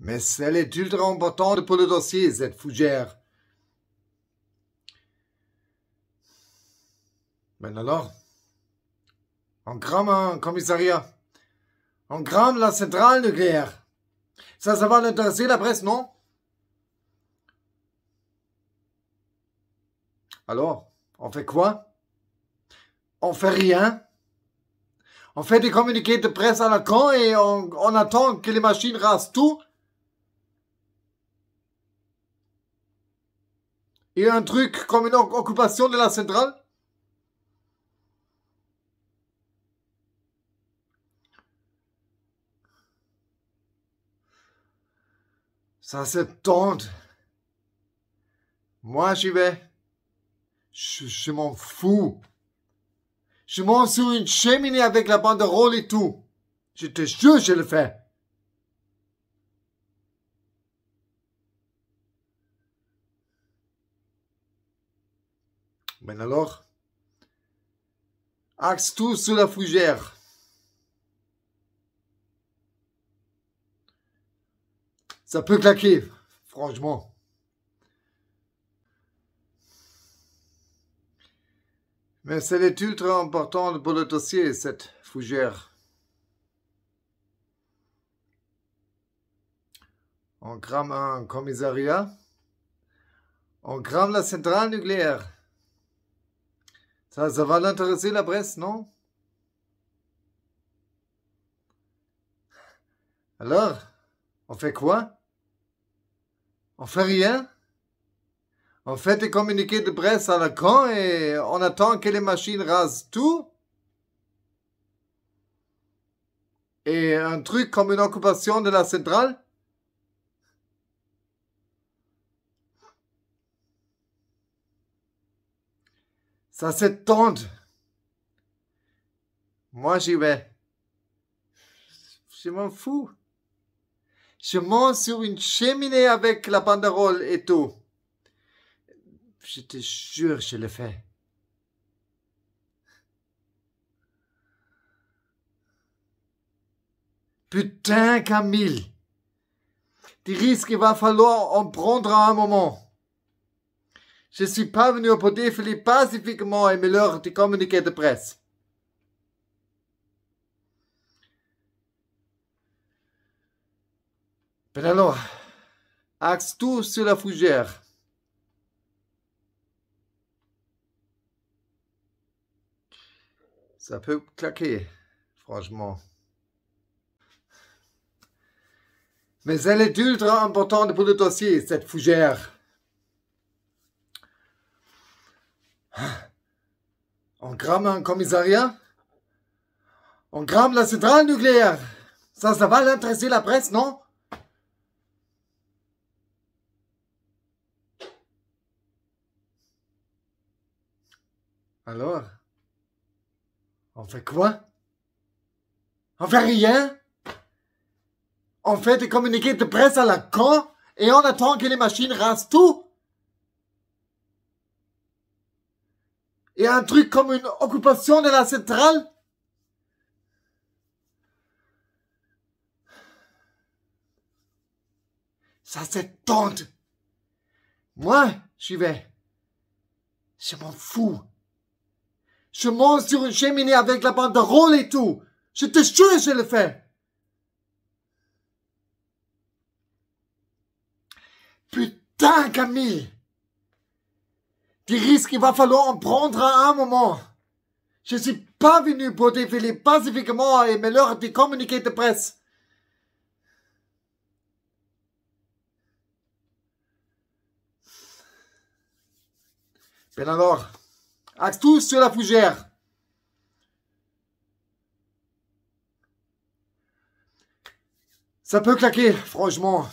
Mais elle est ultra importante pour le dossier, cette fougère. Mais ben alors, on crame un commissariat. On crame la centrale nucléaire. Ça, ça va l'intéresser la presse, non Alors, on fait quoi On fait rien On fait des communiqués de presse à la con et on, attend que les machines rassent tout a un truc comme une occupation de la centrale Ça se tente. Moi, j'y vais. Je, m'en fous. Je m'en sur une cheminée avec la bande rôle et tout. Je te jure, je le fais. Mais ben alors, axe tout sous la fougère. Ça peut claquer, franchement. Mais c'est ultra important pour le dossier, cette fougère. On crame un commissariat. On crame la centrale nucléaire. Ça, va l'intéresser la presse, non Alors, on fait quoi On fait rien On fait des communiqués de presse à la con et on attend que les machines rasent tout Et un truc comme une occupation de la centrale Ça se Moi, j'y vais. Je m'en fous. Je monte sur une cheminée avec la banderole et tout. Je te jure, je le fais. Putain, Camille. Tu risques, il va falloir en prendre un moment. Je suis venu pour défiler pacifiquement et me leur du communiqué de presse. Ben alors, axe tout sur la fougère. Ça peut claquer, franchement. Mais elle est ultra importante pour le dossier, cette fougère. On gramme un hein, commissariat On gramme la centrale nucléaire Ça, ça va l'intéresser la presse, non Alors On fait quoi On fait rien On fait des communiqués de presse à la con et on attend que les machines rassent tout et un truc comme une occupation de la centrale Ça, c'est tente. Moi, j'y vais. Je m'en fous. Je monte sur une cheminée avec la banderole et tout. Je te jure, je le fais. Putain, Camille des risques qu'il va falloir en prendre à un moment. Je ne suis pas venu pour défiler pacifiquement et me leur des de presse. Ben alors, axe tous sur la fougère. Ça peut claquer, franchement.